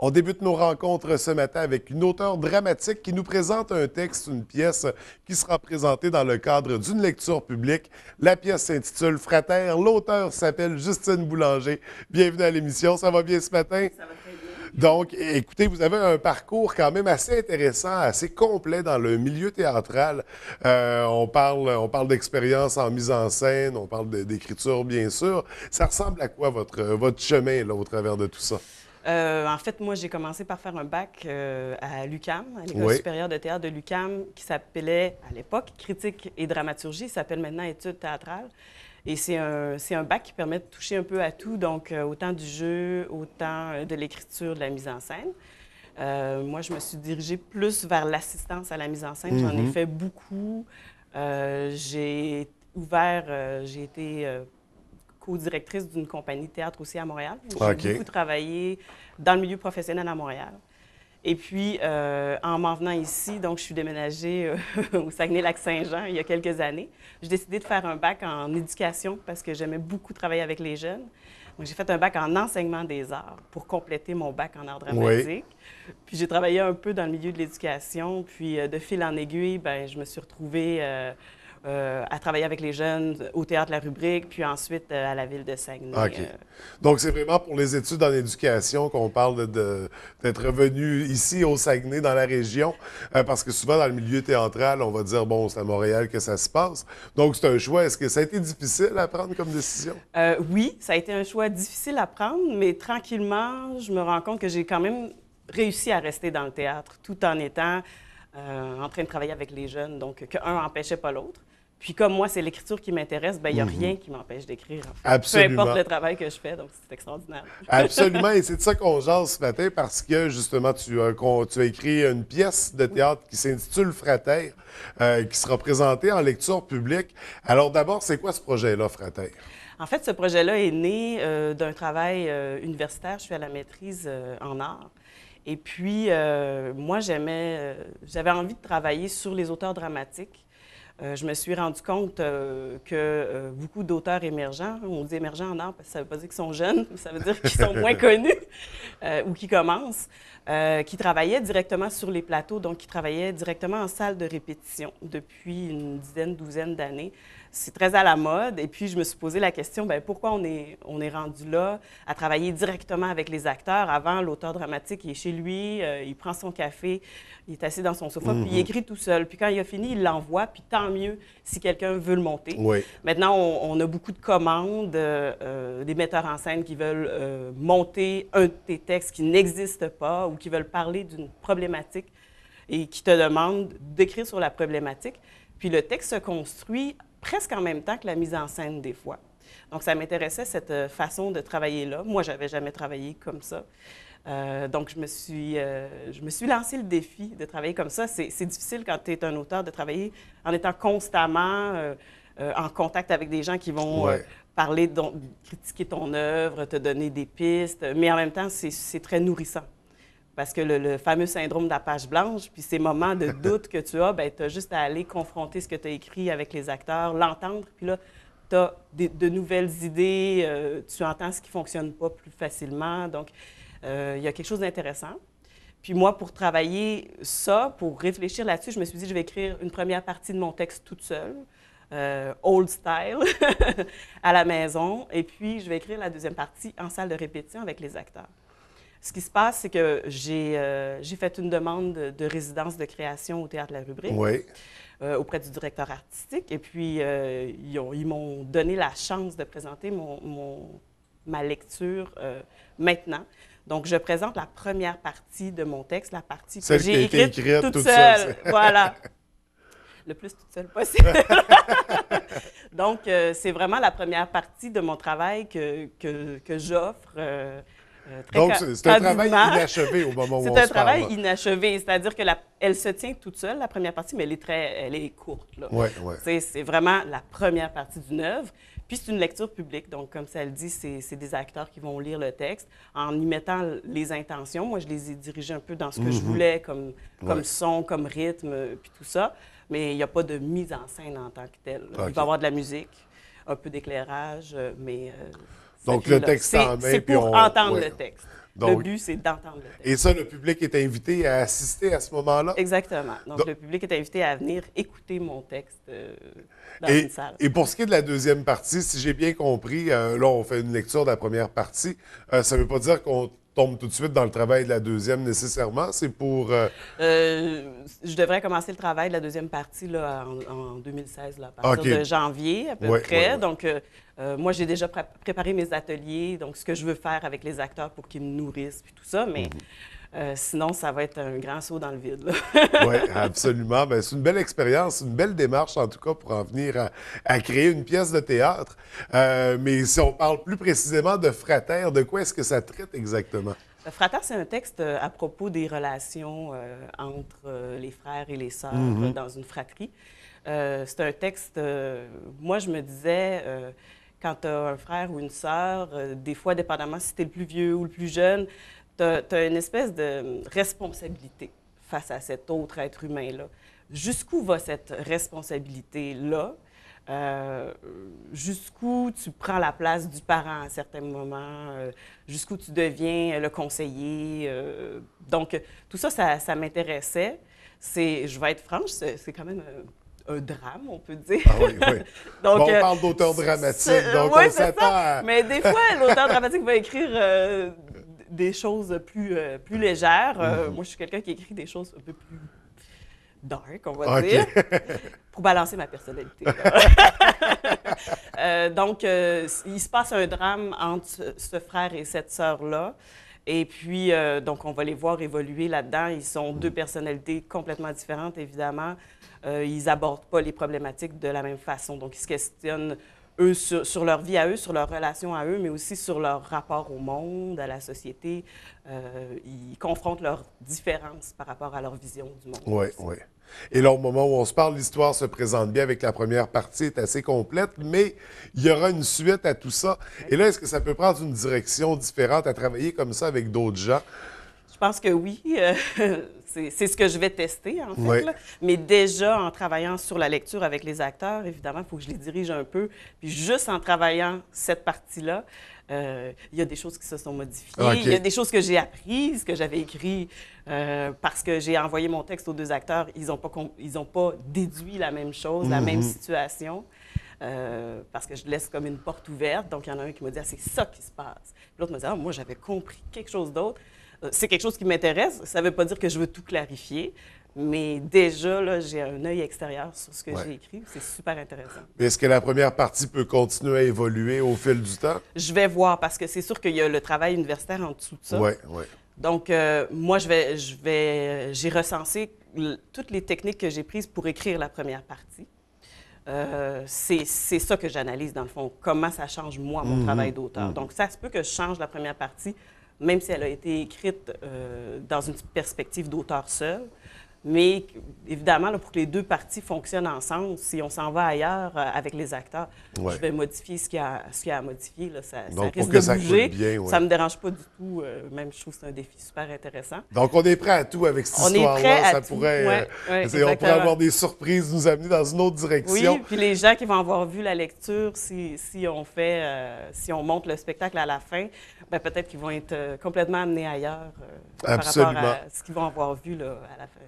On débute nos rencontres ce matin avec une auteure dramatique qui nous présente un texte, une pièce qui sera présentée dans le cadre d'une lecture publique. La pièce s'intitule Frater. L'auteur s'appelle Justine Boulanger. Bienvenue à l'émission. Ça va bien ce matin? Ça va très bien. Donc, écoutez, vous avez un parcours quand même assez intéressant, assez complet dans le milieu théâtral. Euh, on parle, on parle d'expérience en mise en scène, on parle d'écriture, bien sûr. Ça ressemble à quoi votre, votre chemin là, au travers de tout ça? Euh, en fait, moi, j'ai commencé par faire un bac euh, à l'UCAM, à l'École supérieure de théâtre de l'UCAM, qui s'appelait à l'époque Critique et dramaturgie, s'appelle maintenant Études théâtrales. Et c'est un, un, bac qui permet de toucher un peu à tout, donc euh, autant du jeu, autant de l'écriture, de la mise en scène. moi, je me suis dirigée plus vers l'assistance à la mise en scène. J'en ai mhm. fait beaucoup. j'ai ouvert, j'ai été ou directrice d'une compagnie de théâtre aussi à Montréal. J'ai beaucoup travaillé dans le milieu professionnel à Montréal. Et puis, euh, en m'en venant ici, donc je suis déménagée euh, au Saguenay-Lac-Saint-Jean il y a quelques années. J'ai décidé de faire un bac en éducation parce que j'aimais beaucoup travailler avec les jeunes. Donc, j'ai fait un bac en enseignement des arts pour compléter mon bac en arts dramatiques. Puis, j'ai travaillé un peu dans le milieu de l'éducation. Puis, euh, de fil en aiguille, ben je me suis retrouvée euh, à travailler avec les jeunes au théâtre La Rubrique, puis ensuite euh, à la ville de Saguenay. Ah, euh. Donc, c'est vraiment pour les études en éducation qu'on parle d'être revenu ici au Saguenay, dans la région, parce que souvent, dans le milieu théâtral, on va dire, bon, c'est à Montréal que ça se passe. Donc, c'est un choix. Est-ce que ça a été difficile à prendre comme décision? oui, ça a été un choix difficile à prendre, mais tranquillement, je me rends compte que j'ai quand même réussi à rester dans le théâtre tout en étant en train de travailler avec les jeunes, donc qu'un n'empêchait pas l'autre. Puis comme moi, c'est l'écriture qui m'intéresse, ben il n'y a mhm. rien qui m'empêche d'écrire. Absolument. Peu importe le travail que je fais, donc c'est extraordinaire. Absolument, et c'est de ça qu'on jase ce matin parce que justement, tu, as, tu as écrit une pièce de théâtre qui s'intitule Frater, euh, qui sera présentée en lecture publique. Alors d'abord, c'est quoi ce projet-là, Frater? En fait, ce projet-là est né euh, d'un travail euh, universitaire. Je suis à la maîtrise en art. Et puis, moi, j'aimais, j'avais envie de travailler sur les auteurs dramatiques euh, je me suis rendu compte euh, que euh, beaucoup d'auteurs émergents, on dit émergents en art parce que ça ne veut pas dire qu'ils sont jeunes, ça veut dire qu'ils sont moins connus ou qui commencent, qui travaillaient directement sur les plateaux, donc qui travaillaient directement en salle de répétition depuis une dizaine, douzaine d'années. C'est très à la mode. Et puis, je me suis posé la question, bien, pourquoi on est, on est rendu là à travailler directement avec les acteurs? Avant, l'auteur dramatique, il est chez lui, il prend son café, il est assis dans son sofa, puis il mhm. écrit tout seul. Puis quand il a fini, il l'envoie, puis tant mieux si quelqu'un veut le monter. Maintenant, on, a beaucoup de commandes, euh, euh, des metteurs en scène qui veulent euh, monter un de tes textes qui n'existe pas ou qui veulent parler d'une problématique et qui te demandent d'écrire sur la problématique. Puis le texte se construit presque en même temps que la mise en scène des fois. Donc, ça m'intéressait cette façon de travailler là. Moi, j'avais jamais travaillé comme ça. Euh, donc, je me, suis, euh, je me suis lancé le défi de travailler comme ça. C'est, difficile quand tu es un auteur de travailler en étant constamment euh, en contact avec des gens qui vont parler, critiquer ton œuvre, te donner des pistes. Mais en même temps, c'est, très nourrissant. Parce que le, fameux syndrome de la page blanche, puis ces moments de doute que tu as, ben, tu as juste à aller confronter ce que tu as écrit avec les acteurs, l'entendre, puis là, tu as de, de, nouvelles idées, tu entends ce qui fonctionne pas plus facilement. Donc, euh, il y a quelque chose d'intéressant. Puis moi, pour travailler ça, pour réfléchir là-dessus, je me suis dit, je vais écrire une première partie de mon texte toute seule, euh, old style, à la maison, et puis je vais écrire la deuxième partie en salle de répétition avec les acteurs. Ce qui se passe, c'est que j'ai euh, fait une demande de, résidence de création au Théâtre de la Rubrique auprès du directeur artistique, et puis ils m'ont donné la chance de présenter mon, ma lecture maintenant. Donc, je présente la première partie de mon texte, la partie que j'ai écrite, toute, seule. voilà. Le plus toute seule possible. Donc, euh, c'est vraiment la première partie de mon travail que, j'offre. Euh, euh, donc, c'est un travail inachevé au moment où on se parle. C'est un travail inachevé, c'est-à-dire que la, elle se tient toute seule, la première partie, mais elle est, elle est courte. Oui, oui. C'est vraiment la première partie d'une œuvre. Puis c'est une lecture publique, donc comme ça le dit, c'est des acteurs qui vont lire le texte en y mettant les intentions. Moi, je les ai dirigées un peu dans ce que je mm-hmm. voulais, comme, comme son, comme rythme, puis tout ça. Mais il n'y a pas de mise en scène en tant que telle. Il va y avoir de la musique, un peu d'éclairage, euh, mais... Euh, donc, le texte en main. C'est pour entendre le texte. le but, c'est d'entendre le texte. Et ça, le public est invité à assister à ce moment-là? Exactement. Donc, le public est invité à venir écouter mon texte euh, dans et, une salle. Et pour ce qui est de la deuxième partie, si j'ai bien compris, euh, là, on fait une lecture de la première partie. Euh, ça ne veut pas dire qu'on tombe tout de suite dans le travail de la deuxième nécessairement? C'est pour... Euh, euh, je devrais commencer le travail de la deuxième partie là, en, 2016, à partir de janvier à peu près. Donc, euh, moi, j'ai déjà préparé mes ateliers, donc ce que je veux faire avec les acteurs pour qu'ils me nourrissent, puis tout ça, mais... Mhm. Euh, sinon, ça va être un grand saut dans le vide. oui, absolument. Ben, c'est une belle expérience, une belle démarche, en tout cas, pour en venir à, créer une pièce de théâtre. Euh, mais si on parle plus précisément de Frater, de quoi est-ce que ça traite exactement? Euh, Frater, c'est un texte à propos des relations entre les frères et les sœurs mm-hmm. dans une fratrie. c'est un texte, moi, je me disais quand tu as un frère ou une sœur, des fois, dépendamment si tu es le plus vieux ou le plus jeune, tu as, une espèce de responsabilité face à cet autre être humain-là. Jusqu'où va cette responsabilité-là? Euh, jusqu'où tu prends la place du parent à certains moments, euh, jusqu'où tu deviens le conseiller. Euh, donc, tout ça, ça, m'intéressait. C'est, je vais être franche, c'est quand même un drame, on peut dire. Ah oui, oui. donc, on parle d'auteur dramatique, donc on s'attend Mais des fois, l'auteur dramatique va écrire des choses plus, euh, plus légères. Euh, mhm. Moi, je suis quelqu'un qui écrit des choses un peu plus dark, on va dire, pour balancer ma personnalité. Euh, donc, il se passe un drame entre ce frère et cette sœur-là. Et puis, donc, on va les voir évoluer là-dedans. Ils sont deux mhm. personnalités complètement différentes, évidemment. ils n'abordent pas les problématiques de la même façon. Donc, ils se questionnent eux, sur, leur vie à eux, sur leur relation à eux, mais aussi sur leur rapport au monde, à la société. Euh, ils confrontent leurs différences par rapport à leur vision du monde. Oui, oui. Et là, au moment où on se parle, l'histoire se présente bien avec la première partie, est assez complète, mais il y aura une suite à tout ça. Et là, est-ce que ça peut prendre une direction différente à travailler comme ça avec d'autres gens? Je pense que oui, euh, c'est ce que je vais tester, en fait. Mais déjà, en travaillant sur la lecture avec les acteurs, évidemment, il faut que je les dirige un peu. Puis juste en travaillant cette partie-là, euh, il y a des choses qui se sont modifiées. Ah, il y a des choses que j'ai apprises, que j'avais écrites, euh, parce que j'ai envoyé mon texte aux deux acteurs. Ils n'ont pas, ils pas déduit la même chose, la même mhm. situation. parce que je laisse comme une porte ouverte. Donc, il y en a un qui m'a dit ah, c'est ça qui se passe. L'autre m'a dit ah, moi, j'avais compris quelque chose d'autre. Euh, c'est quelque chose qui m'intéresse. Ça ne veut pas dire que je veux tout clarifier. Mais déjà, là, j'ai un œil extérieur sur ce que j'ai écrit. C'est super intéressant. Est-ce que la première partie peut continuer à évoluer au fil du temps? Je vais voir, parce que c'est sûr qu'il y a le travail universitaire en dessous de ça. Oui, oui. Donc, euh, moi, je vais, je vais, j'ai recensé toutes les techniques que j'ai prises pour écrire la première partie. Euh, c'est ça que j'analyse, dans le fond, comment ça change, moi, mon mhm. travail d'auteur. Mhm. Donc, ça se peut que je change la première partie même si elle a été écrite euh, dans une perspective d'auteur seul, mais évidemment, pour que les deux parties fonctionnent ensemble, si on s'en va ailleurs euh, avec les acteurs, je vais modifier ce qu'il y a, ce qui a à modifier. Là, ça, ça risque de ça bouger. Bien, Ça ne me dérange pas du tout. Euh, même, je trouve que c'est un défi super intéressant. Donc, on est prêt à tout avec cette histoire-là. ça pourrait, euh, on pourrait avoir des surprises, nous amener dans une autre direction. Oui, puis les gens qui vont avoir vu la lecture, si, si on fait, si on monte le spectacle à la fin, ben, peut-être qu'ils vont être complètement amenés ailleurs par rapport à ce qu'ils vont avoir vu là, à la fin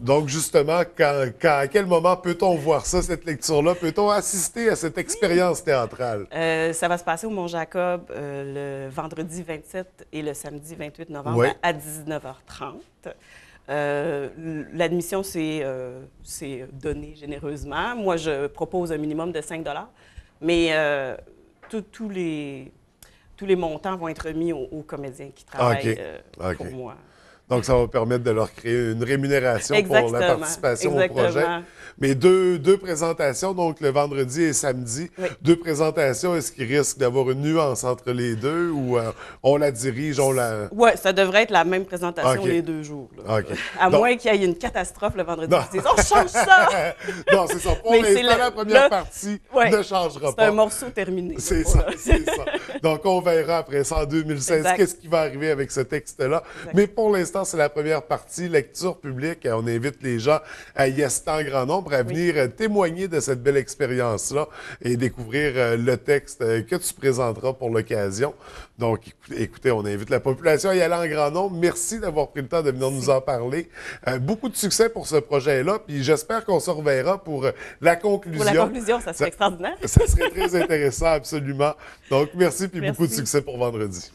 donc, justement, à quel moment peut-on voir ça, cette lecture-là? Peut-on assister à cette expérience théâtrale? Euh, ça va se passer au Mont-Jacob euh, le vendredi 27 et le samedi 28 novembre à 19h30. Euh, l'admission, c'est donnée généreusement. Moi, je propose un minimum de 5 mais tous les, montants vont être mis aux, comédiens qui travaillent pour moi. Donc, ça va permettre de leur créer une rémunération pour la participation au projet. Mais deux, présentations, donc le vendredi et samedi. Deux présentations, est-ce qu'il risque d'avoir une nuance entre les deux ou euh, on la dirige, on la... Oui, ça devrait être la même présentation les deux jours. À moins qu'il y ait une catastrophe le vendredi. on change ça! non, c'est ça. Pour la... première partie ne changera pas. C'est un morceau terminé. C'est ça, ça. Donc, on verra après ça en 2016 qu'est-ce qui va arriver avec ce texte-là. Mais pour l'instant, c'est la première partie, lecture publique. On invite les gens à y être en grand nombre, à venir euh, témoigner de cette belle expérience-là et découvrir euh, le texte euh, que tu présenteras pour l'occasion. Donc, écoutez, on invite la population à y aller en grand nombre. Merci d'avoir pris le temps de venir nous en parler. beaucoup de succès pour ce projet-là, puis j'espère qu'on se reverra pour la conclusion. Pour la conclusion, ça serait extraordinaire. ça serait très intéressant, absolument. Donc, merci, puis beaucoup de succès pour vendredi.